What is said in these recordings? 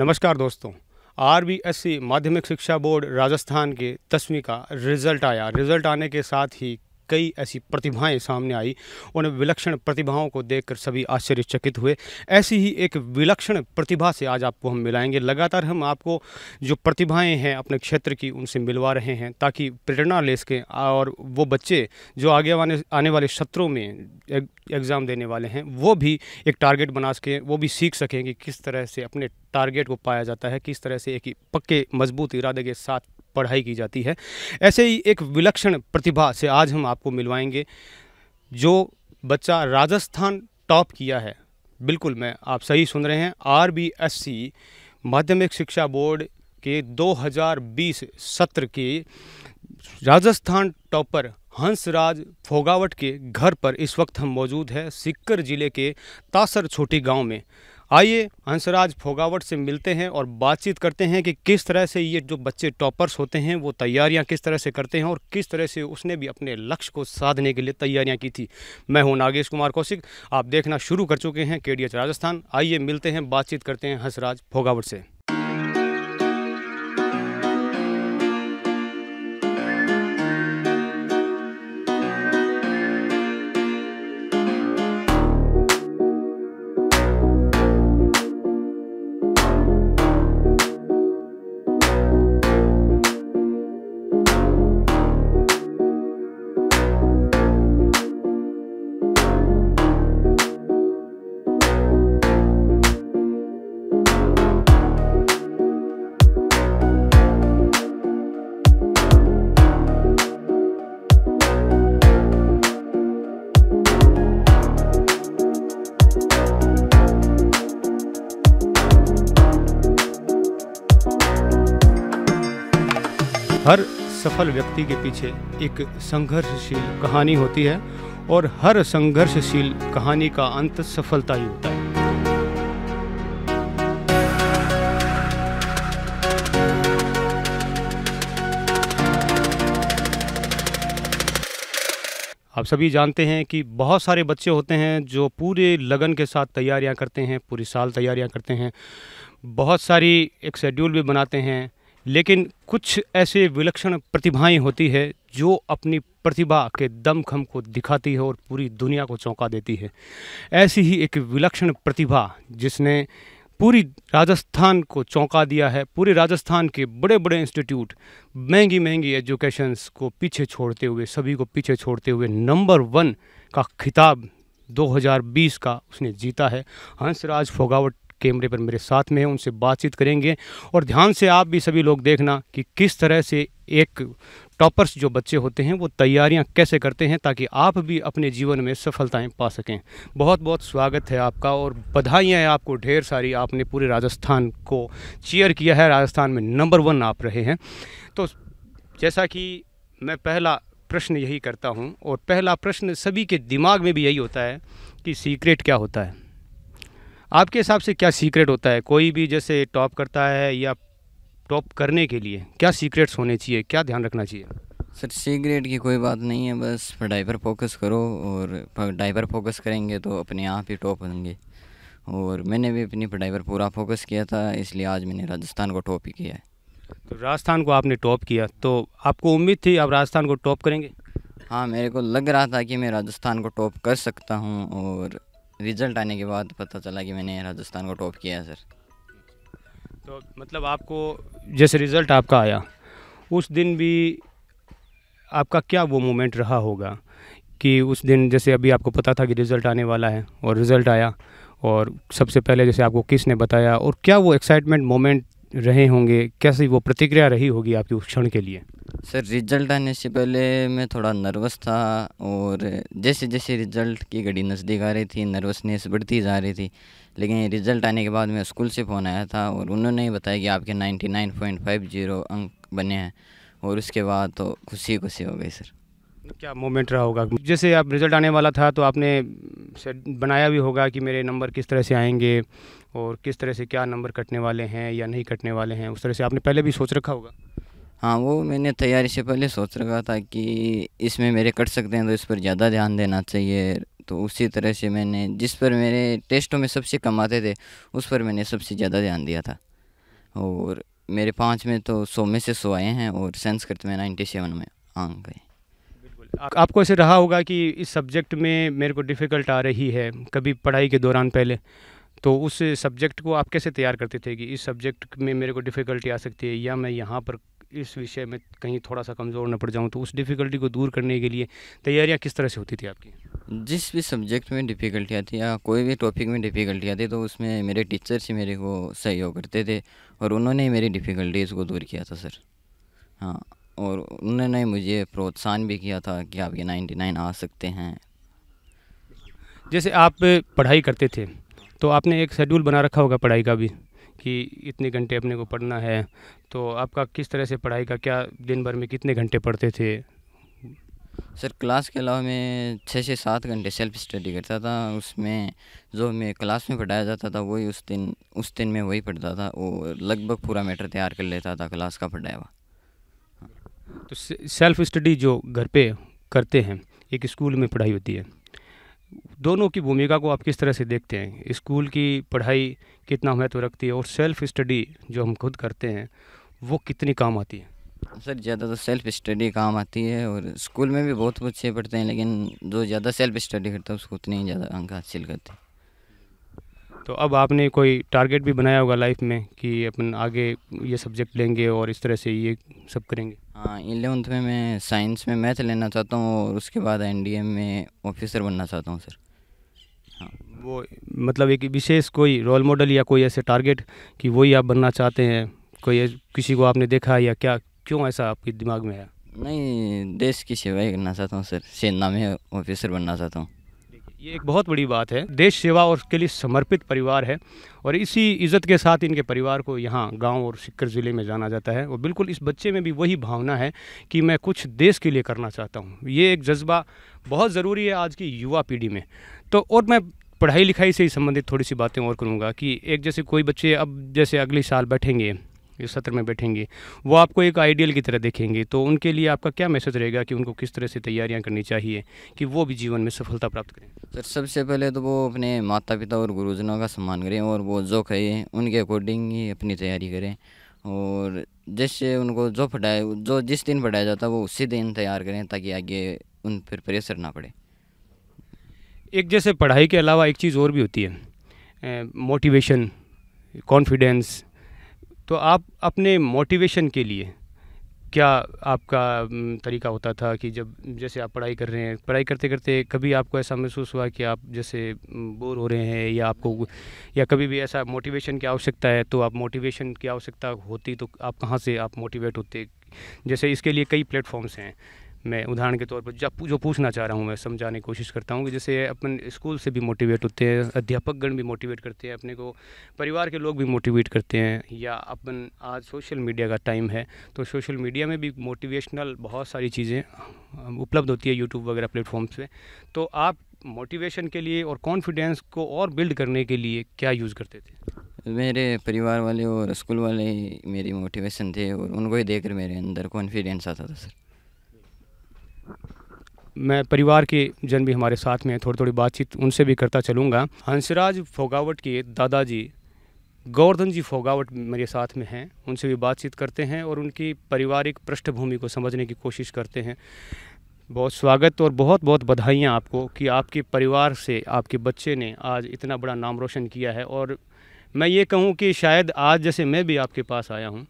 नमस्कार दोस्तों R B S C माध्यमिक शिक्षा बोर्ड राजस्थान के दसवीं का रिज़ल्ट आया रिज़ल्ट आने के साथ ही कई ऐसी प्रतिभाएं सामने आई उन विलक्षण प्रतिभाओं को देखकर सभी आश्चर्यचकित हुए ऐसी ही एक विलक्षण प्रतिभा से आज आपको हम मिलाएंगे लगातार हम आपको जो प्रतिभाएं हैं अपने क्षेत्र की उनसे मिलवा रहे हैं ताकि प्रेरणा ले सकें और वो बच्चे जो आगे आने आने वाले सत्रों में एग्ज़ाम देने वाले हैं वो भी एक टारगेट बना सकें वो भी सीख सकें कि किस तरह से अपने टारगेट को पाया जाता है किस तरह से एक पक्के मजबूत इरादे के साथ पढ़ाई की जाती है ऐसे ही एक विलक्षण प्रतिभा से आज हम आपको मिलवाएंगे जो बच्चा राजस्थान टॉप किया है बिल्कुल मैं आप सही सुन रहे हैं आर बी एस सी माध्यमिक शिक्षा बोर्ड के 2020 सत्र के राजस्थान टॉपर हंसराज फोगावट के घर पर इस वक्त हम मौजूद हैं सिक्कर ज़िले के तासर छोटी गांव में आइए हंसराज फोगावट से मिलते हैं और बातचीत करते हैं कि किस तरह से ये जो बच्चे टॉपर्स होते हैं वो तैयारियां किस तरह से करते हैं और किस तरह से उसने भी अपने लक्ष्य को साधने के लिए तैयारियां की थी मैं हूं नागेश कुमार कौशिक आप देखना शुरू कर चुके हैं के राजस्थान आइए मिलते हैं बातचीत करते हैं हंसराज फोगावट से हर सफल व्यक्ति के पीछे एक संघर्षशील कहानी होती है और हर संघर्षशील कहानी का अंत सफलता ही होता है आप सभी जानते हैं कि बहुत सारे बच्चे होते हैं जो पूरे लगन के साथ तैयारियां करते हैं पूरे साल तैयारियां करते हैं बहुत सारी एक शेड्यूल भी बनाते हैं लेकिन कुछ ऐसे विलक्षण प्रतिभाएं होती है जो अपनी प्रतिभा के दमखम को दिखाती है और पूरी दुनिया को चौंका देती है ऐसी ही एक विलक्षण प्रतिभा जिसने पूरी राजस्थान को चौंका दिया है पूरे राजस्थान के बड़े बड़े इंस्टीट्यूट महंगी महंगी एजुकेशंस को पीछे छोड़ते हुए सभी को पीछे छोड़ते हुए नंबर वन का खिताब 2020 का उसने जीता है हंसराज फोगावट कैमरे पर मेरे साथ में हैं उनसे बातचीत करेंगे और ध्यान से आप भी सभी लोग देखना कि किस तरह से एक टॉपर्स जो बच्चे होते हैं वो तैयारियां कैसे करते हैं ताकि आप भी अपने जीवन में सफलताएं पा सकें बहुत बहुत स्वागत है आपका और बधाइयाँ हैं आपको ढेर सारी आपने पूरे राजस्थान को चीयर किया है राजस्थान में नंबर वन आप रहे हैं तो जैसा कि मैं पहला प्रश्न यही करता हूँ और पहला प्रश्न सभी के दिमाग में भी यही होता है कि सीक्रेट क्या होता है आपके हिसाब से क्या सीक्रेट होता है कोई भी जैसे टॉप करता है या टॉप करने के लिए क्या सीक्रेट्स होने चाहिए क्या ध्यान रखना चाहिए सर सीक्रेट की कोई बात नहीं है बस पढ़ाई पर फोकस करो और पढ़ाई पर फोकस करेंगे तो अपने आप ही टॉप होंगे और मैंने भी अपनी पढ़ाई पर पूरा फोकस किया था इसलिए आज मैंने राजस्थान को टॉप ही किया है तो राजस्थान को आपने टॉप किया तो आपको उम्मीद थी आप राजस्थान को टॉप करेंगे हाँ मेरे को लग रहा था कि मैं राजस्थान को टॉप कर सकता हूँ और रिजल्ट आने के बाद पता चला कि मैंने राजस्थान को टॉप किया है सर तो मतलब आपको जैसे रिज़ल्ट आपका आया उस दिन भी आपका क्या वो मोमेंट रहा होगा कि उस दिन जैसे अभी आपको पता था कि रिज़ल्ट आने वाला है और रिज़ल्ट आया और सबसे पहले जैसे आपको किसने बताया और क्या वो एक्साइटमेंट मोमेंट रहे होंगे कैसी वो प्रतिक्रिया रही होगी आपकी उस क्षण के लिए सर रिज़ल्ट आने से पहले मैं थोड़ा नर्वस था और जैसे जैसे रिज़ल्ट की घड़ी नज़दीक आ रही थी नर्वसनेस बढ़ती जा रही थी लेकिन रिज़ल्ट आने के बाद मैं स्कूल से फ़ोन आया था और उन्होंने ही बताया कि आपके 99.50 अंक बने हैं और उसके बाद तो खुशी खुशी हो गई सर तो क्या मोमेंट रहा होगा जैसे आप रिज़ल्ट आने वाला था तो आपने बनाया भी होगा कि मेरे नंबर किस तरह से आएंगे और किस तरह से क्या नंबर कटने वाले हैं या नहीं कटने वाले हैं उस तरह से आपने पहले भी सोच रखा होगा हाँ वो मैंने तैयारी से पहले सोच रखा था कि इसमें मेरे कट सकते हैं तो इस पर ज़्यादा ध्यान देना चाहिए तो उसी तरह से मैंने जिस पर मेरे टेस्टों में सबसे कम आते थे उस पर मैंने सबसे ज़्यादा ध्यान दिया था और मेरे पाँच में तो सौ में से सौ आए हैं और संस्कृत में नाइन्टी सेवन में आंक गए आपको ऐसे रहा होगा कि इस सब्जेक्ट में मेरे को डिफ़िकल्ट आ रही है कभी पढ़ाई के दौरान पहले तो उस सब्जेक्ट को आप कैसे तैयार करते थे कि इस सब्जेक्ट में मेरे को डिफ़िकल्टी आ सकती है या मैं यहाँ पर इस विषय में कहीं थोड़ा सा कमज़ोर न पड़ जाऊँ तो उस डिफ़िकल्टी को दूर करने के लिए तैयारियाँ किस तरह से होती थी आपकी जिस भी सब्जेक्ट में डिफ़िकल्टी आती या कोई भी टॉपिक में डिफ़िकल्टी आती तो उसमें मेरे टीचर्स ही मेरे को सहयोग करते थे और उन्होंने ही मेरी डिफ़िकल्टीज़ को दूर किया था सर हाँ और उन्होंने मुझे प्रोत्साहन भी किया था कि आप ये नाइन्टी नाइन आ सकते हैं जैसे आप पढ़ाई करते थे तो आपने एक शेड्यूल बना रखा होगा पढ़ाई का भी कि इतने घंटे अपने को पढ़ना है तो आपका किस तरह से पढ़ाई का क्या दिन भर में कितने घंटे पढ़ते थे सर क्लास के अलावा मैं छः से सात घंटे सेल्फ स्टडी करता था उसमें जो मैं क्लास में पढ़ाया जाता था वही उस दिन उस दिन मैं वही पढ़ता था और लगभग पूरा मैटर तैयार कर लेता था क्लास का पढ़ाया हुआ तो सेल्फ स्टडी जो घर पे करते हैं एक स्कूल में पढ़ाई होती है दोनों की भूमिका को आप किस तरह से देखते हैं स्कूल की पढ़ाई कितना महत्व रखती है और सेल्फ स्टडी जो हम खुद करते हैं वो कितनी काम आती है सर ज़्यादा तो सेल्फ स्टडी काम आती है और स्कूल में भी बहुत बच्चे पढ़ते हैं लेकिन जो ज़्यादा सेल्फ स्टडी करता है उसको उतने ही ज़्यादा अंक हासिल करते हैं तो अब आपने कोई टारगेट भी बनाया होगा लाइफ में कि अपन आगे ये सब्जेक्ट लेंगे और इस तरह से ये सब करेंगे हाँ इलेवंथ में मैं साइंस में मैथ लेना चाहता हूँ और उसके बाद एन में ऑफिसर बनना चाहता हूँ सर वो मतलब एक विशेष कोई रोल मॉडल या कोई ऐसे टारगेट कि वही आप बनना चाहते हैं कोई किसी को आपने देखा या क्या क्यों ऐसा आपके दिमाग में है नहीं देश की सेवा ही करना चाहता हूँ सर सेना में ऑफिसर बनना चाहता हूँ ये एक बहुत बड़ी बात है देश सेवा और उसके लिए समर्पित परिवार है और इसी इज़्ज़त के साथ इनके परिवार को यहाँ गांव और सिक्कर ज़िले में जाना जाता है और बिल्कुल इस बच्चे में भी वही भावना है कि मैं कुछ देश के लिए करना चाहता हूँ ये एक जज्बा बहुत ज़रूरी है आज की युवा पीढ़ी में तो और मैं पढ़ाई लिखाई से ही संबंधित थोड़ी सी बातें और करूँगा कि एक जैसे कोई बच्चे अब जैसे अगले साल बैठेंगे इस सत्र में बैठेंगे वो आपको एक आइडियल की तरह देखेंगे तो उनके लिए आपका क्या मैसेज रहेगा कि उनको किस तरह से तैयारियां करनी चाहिए कि वो भी जीवन में सफलता प्राप्त करें सर सबसे पहले तो वो अपने माता पिता और गुरुजनों का सम्मान करें और वो जो कहे उनके अकॉर्डिंग ही अपनी तैयारी करें और जैसे उनको जो पढ़ाए जो जिस दिन पढ़ाया जाता है वो उसी दिन तैयार करें ताकि आगे उन पर प्रेशर ना पड़े एक जैसे पढ़ाई के अलावा एक चीज़ और भी होती है मोटिवेशन कॉन्फिडेंस तो आप अपने मोटिवेशन के लिए क्या आपका तरीका होता था कि जब जैसे आप पढ़ाई कर रहे हैं पढ़ाई करते करते कभी आपको ऐसा महसूस हुआ कि आप जैसे बोर हो रहे हैं या आपको या कभी भी ऐसा मोटिवेशन की आवश्यकता है तो आप मोटिवेशन की आवश्यकता होती तो आप कहाँ से आप मोटिवेट होते जैसे इसके लिए कई प्लेटफॉर्म्स हैं मैं उदाहरण के तौर पर जब जो पूछना चाह रहा हूँ मैं समझाने की कोशिश करता हूँ कि जैसे अपन स्कूल से भी मोटिवेट होते हैं अध्यापकगण भी मोटिवेट करते हैं अपने को परिवार के लोग भी मोटिवेट करते हैं या अपन आज सोशल मीडिया का टाइम है तो सोशल मीडिया में भी मोटिवेशनल बहुत सारी चीज़ें उपलब्ध होती है यूट्यूब वगैरह प्लेटफॉर्म्स पर तो आप मोटिवेशन के लिए और कॉन्फिडेंस को और बिल्ड करने के लिए क्या यूज़ करते थे मेरे परिवार वाले और स्कूल वाले मेरी मोटिवेशन थे और उनको ही देखकर मेरे अंदर कॉन्फिडेंस आता था सर मैं परिवार के जन भी हमारे साथ में हैं थोड़ी थोड़ी बातचीत उनसे भी करता चलूँगा हंसराज फोगावट के दादाजी गोवर्धन जी फोगावट मेरे साथ में हैं उनसे भी बातचीत करते हैं और उनकी पारिवारिक पृष्ठभूमि को समझने की कोशिश करते हैं बहुत स्वागत और बहुत बहुत बधाइयाँ आपको कि आपके परिवार से आपके बच्चे ने आज इतना बड़ा नाम रोशन किया है और मैं ये कहूँ कि शायद आज जैसे मैं भी आपके पास आया हूँ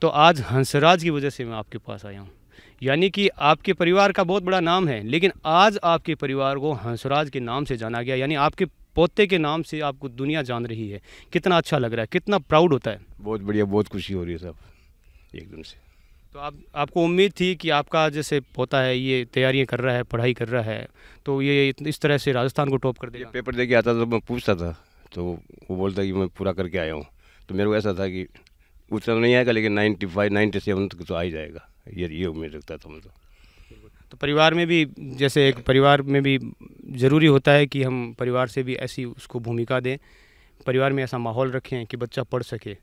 तो आज हंसराज की वजह से मैं आपके पास आया हूँ यानी कि आपके परिवार का बहुत बड़ा नाम है लेकिन आज आपके परिवार को हंसराज के नाम से जाना गया यानी आपके पोते के नाम से आपको दुनिया जान रही है कितना अच्छा लग रहा है कितना प्राउड होता है बहुत बढ़िया बहुत खुशी हो रही है साहब एकदम से तो आप आपको उम्मीद थी कि आपका जैसे पोता है ये तैयारियां कर रहा है पढ़ाई कर रहा है तो ये इस तरह से राजस्थान को टॉप कर देगा पेपर दे के आता तो मैं पूछता था तो वो बोलता कि मैं पूरा करके आया हूँ तो मेरे को ऐसा था कि उतना तो नहीं आएगा लेकिन नाइन्टी फाइव नाइन्टी सेवन तक तो आ ही जाएगा ये ये उम्मीद रखता था मतलब तो परिवार में भी जैसे एक परिवार में भी ज़रूरी होता है कि हम परिवार से भी ऐसी उसको भूमिका दें परिवार में ऐसा माहौल रखें कि बच्चा पढ़ सके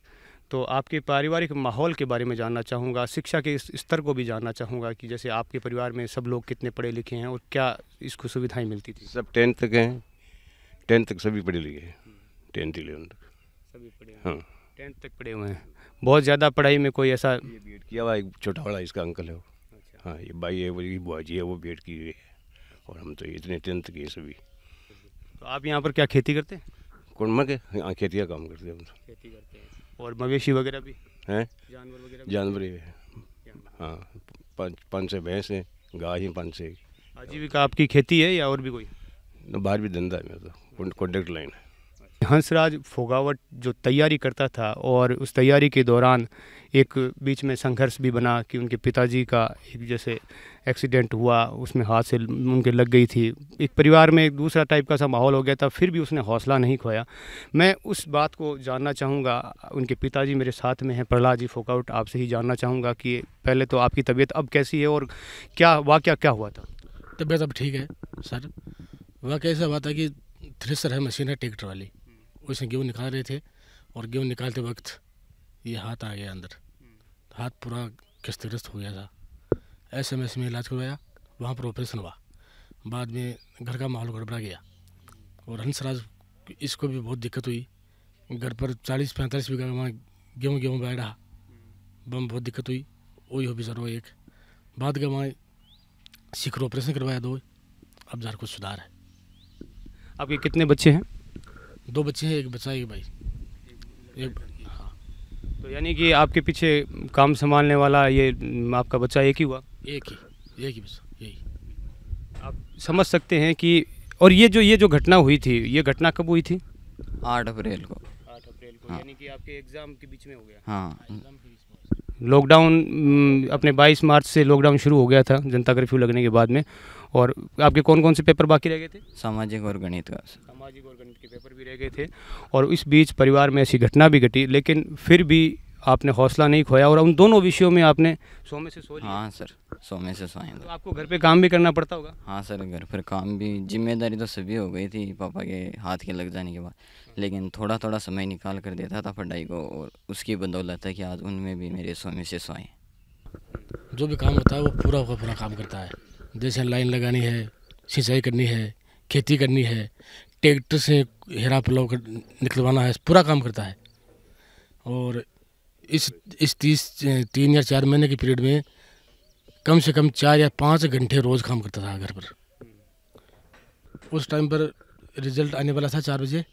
तो आपके पारिवारिक माहौल के बारे में जानना चाहूँगा शिक्षा के स्तर को भी जानना चाहूँगा कि जैसे आपके परिवार में सब लोग कितने पढ़े लिखे हैं और क्या इसको सुविधाएं मिलती थी सब टेंथ तक हैं टेंथ तक सभी पढ़े लिखे हैं टेंथ इलेवन तक सभी पढ़े हाँ टेंथ तक पढ़े हुए हैं बहुत ज़्यादा पढ़ाई में कोई ऐसा बी एड किया हुआ एक छोटा बड़ा इसका अंकल है वो अच्छा। हाँ ये भाई है वो बुआ जी है वो बी एड की हुई है और हम तो इतने टेंथ के सभी तो आप यहाँ पर क्या खेती करते हैं कुंडमा के यहाँ खेती का काम करते हैं हम तो खेती करते हैं और मवेशी वगैरह भी हैं जानवर वगैरह जानवर ही है हाँ पाँच पाँच से भैंस हैं गाय हैं पाँच से आजीविका आपकी खेती है या और भी कोई बाहर भी धंधा है मेरा तो कॉन्टेक्ट लाइन है हंसराज फोगावट जो तैयारी करता था और उस तैयारी के दौरान एक बीच में संघर्ष भी बना कि उनके पिताजी का एक जैसे एक्सीडेंट हुआ उसमें हाथ से उनके लग गई थी एक परिवार में एक दूसरा टाइप का सा माहौल हो गया था फिर भी उसने हौसला नहीं खोया मैं उस बात को जानना चाहूँगा उनके पिताजी मेरे साथ में हैं प्रहलाद जी फोकआउट आपसे ही जानना चाहूँगा कि पहले तो आपकी तबीयत अब कैसी है और क्या वाक़ क्या हुआ था तबीयत अब ठीक है सर वाक़ ऐसा हुआ था कि थ्रेसर है मशीन है ट्रैक्टर वाली उसमें गेहूँ निकाल रहे थे और गेहूँ निकालते वक्त ये हाथ आ गया अंदर हाथ पूरा खस्तग्रस्त हो गया था ऐसे में इसमें इलाज करवाया वहाँ पर ऑपरेशन हुआ बाद में घर का माहौल गड़बड़ा गया और हंसराज इसको भी बहुत दिक्कत हुई घर पर चालीस पैंतालीस बीघा वहाँ गेहूँ गेहूँ बैठ रहा बम बहुत दिक्कत हुई वही हो बेचारो एक बाद का वहाँ सिखर ऑपरेशन करवाया दो अब जार कुछ सुधार है आपके कितने बच्चे हैं दो बच्चे हैं एक बच्चा एक भाई एक हाँ तो यानी कि आपके पीछे काम संभालने वाला ये आपका बच्चा एक ही हुआ एक ही एक ही बच्चा यही आप समझ सकते हैं कि और ये जो ये जो घटना हुई थी ये घटना कब हुई थी आठ अप्रैल को आठ अप्रैल को हाँ। यानी कि आपके एग्ज़ाम के बीच में हो गया हाँ लॉकडाउन mm, अपने 22 मार्च से लॉकडाउन शुरू हो गया था जनता कर्फ्यू लगने के बाद में और आपके कौन कौन से पेपर बाकी रह गए थे सामाजिक और गणित का सामाजिक और गणित के पेपर भी रह गए थे और इस बीच परिवार में ऐसी घटना भी घटी लेकिन फिर भी आपने हौसला नहीं खोया और उन दोनों विषयों में आपने सोमे में से सो हाँ सर सोमे में से सोए तो, तो आपको घर पे काम भी करना पड़ता होगा हाँ सर घर पर काम भी जिम्मेदारी तो सभी हो गई थी पापा के हाथ के लग जाने के बाद लेकिन थोड़ा थोड़ा समय निकाल कर देता था पढ़ाई को और उसकी बदौलत है कि आज उनमें भी मेरे सोमे में से सोए जो भी काम होता है वो पूरा का पूरा काम करता है जैसे लाइन लगानी है सिंचाई करनी है खेती करनी है ट्रैक्टर से हेरा पलाव निकलवाना है पूरा काम करता है और इस इस तीस तीन या चार महीने के पीरियड में कम से कम चार या पाँच घंटे रोज़ काम करता था घर पर उस टाइम पर रिजल्ट आने वाला था चार बजे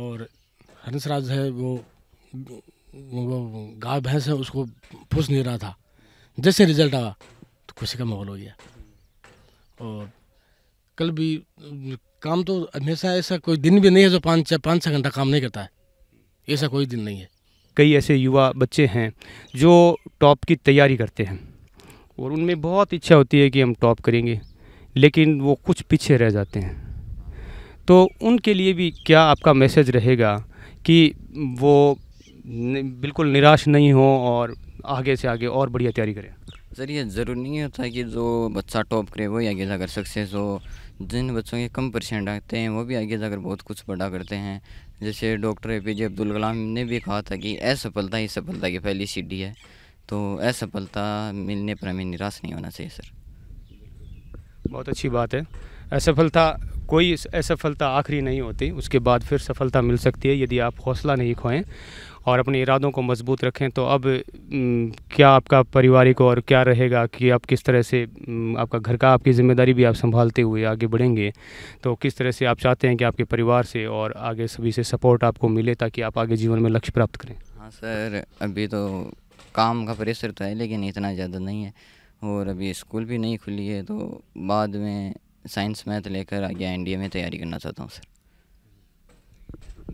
और हंसराज है वो वो गाय भैंस है उसको पूछ नहीं रहा था जैसे रिजल्ट आया तो खुशी का माहौल हो गया और कल भी काम तो हमेशा ऐसा कोई दिन भी नहीं है जो पाँच पाँच छः घंटा काम नहीं करता है ऐसा कोई दिन नहीं है कई ऐसे युवा बच्चे हैं जो टॉप की तैयारी करते हैं और उनमें बहुत इच्छा होती है कि हम टॉप करेंगे लेकिन वो कुछ पीछे रह जाते हैं तो उनके लिए भी क्या आपका मैसेज रहेगा कि वो बिल्कुल निराश नहीं हो और आगे से आगे और बढ़िया तैयारी करें सर ये ज़रूरी नहीं होता कि जो बच्चा टॉप करे वही आगे जाकर सक्सेस हो जिन बच्चों के कम परसेंट आते हैं वो भी आगे जाकर बहुत कुछ बड़ा करते हैं जैसे doctor A P J Abdul Kalam ने भी कहा था कि असफलता ही सफलता की पहली सीढ़ी है तो असफलता मिलने पर हमें निराश नहीं होना चाहिए सर बहुत अच्छी बात है असफलता कोई असफलता आखिरी नहीं होती उसके बाद फिर सफलता मिल सकती है यदि आप हौसला नहीं खोएं और अपने इरादों को मजबूत रखें तो अब क्या आपका पारिवारिक और क्या रहेगा कि आप किस तरह से आपका घर का आपकी ज़िम्मेदारी भी आप संभालते हुए आगे बढ़ेंगे तो किस तरह से आप चाहते हैं कि आपके परिवार से और आगे सभी से सपोर्ट आपको मिले ताकि आप आगे जीवन में लक्ष्य प्राप्त करें हाँ सर अभी तो काम का प्रेशर तो है लेकिन इतना ज़्यादा नहीं है और अभी स्कूल भी नहीं खुली है तो बाद में साइंस मैथ लेकर आगे एनडीए में तैयारी करना चाहता हूँ सर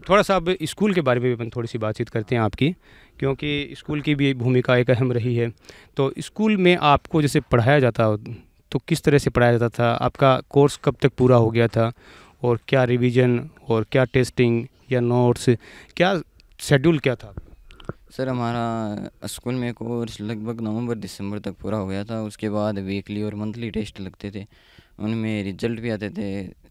थोड़ा सा अब स्कूल के बारे में भी अपन थोड़ी सी बातचीत करते हैं आपकी क्योंकि स्कूल की भी भूमिका एक अहम रही है तो स्कूल में आपको जैसे पढ़ाया जाता तो किस तरह से पढ़ाया जाता था आपका कोर्स कब तक पूरा हो गया था और क्या रिवीजन और क्या टेस्टिंग या नोट्स क्या शेड्यूल क्या था सर हमारा स्कूल में कोर्स लगभग नवंबर दिसंबर तक पूरा हो गया था उसके बाद वीकली और मंथली टेस्ट लगते थे उनमें रिजल्ट भी आते थे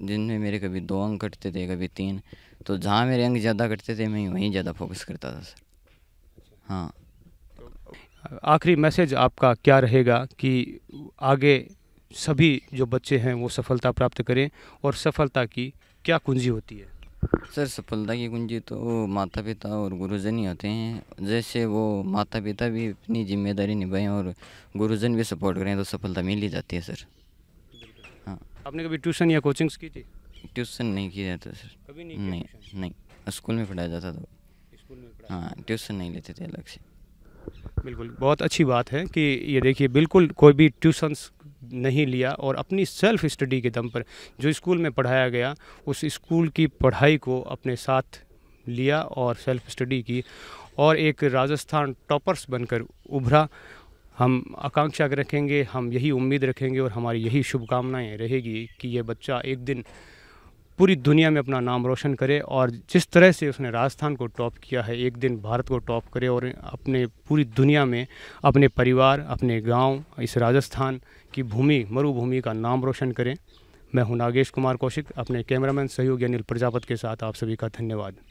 जिनमें मेरे कभी दो अंक कटते थे कभी तीन तो जहाँ मेरे अंक ज़्यादा कटते थे मैं वहीं ज़्यादा फोकस करता था सर हाँ आखिरी मैसेज आपका क्या रहेगा कि आगे सभी जो बच्चे हैं वो सफलता प्राप्त करें और सफलता की क्या कुंजी होती है सर सफलता की कुंजी तो माता पिता और गुरुजन ही होते हैं जैसे वो माता पिता भी अपनी जिम्मेदारी निभाएं और गुरुजन भी सपोर्ट करें तो सफलता मिल ही जाती है सर हाँ आपने कभी ट्यूशन या कोचिंग्स की थी ट्यूशन नहीं किया जाता सर कभी नहीं नहीं नहीं, नहीं। स्कूल में पढ़ाया जाता था स्कूल में हाँ ट्यूशन नहीं लेते थे अलग से बिल्कुल बहुत अच्छी बात है कि ये देखिए बिल्कुल कोई भी ट्यूशन नहीं लिया और अपनी सेल्फ स्टडी के दम पर जो स्कूल में पढ़ाया गया उस स्कूल की पढ़ाई को अपने साथ लिया और सेल्फ स्टडी की और एक राजस्थान टॉपर्स बनकर उभरा हम आकांक्षा रखेंगे हम यही उम्मीद रखेंगे और हमारी यही शुभकामनाएँ रहेगी कि ये बच्चा एक दिन पूरी दुनिया में अपना नाम रोशन करे और जिस तरह से उसने राजस्थान को टॉप किया है एक दिन भारत को टॉप करे और अपने पूरी दुनिया में अपने परिवार अपने गांव इस राजस्थान की भूमि मरुभूमि का नाम रोशन करें मैं हूं नागेश कुमार कौशिक अपने कैमरामैन सहयोगी अनिल प्रजापत के साथ आप सभी का धन्यवाद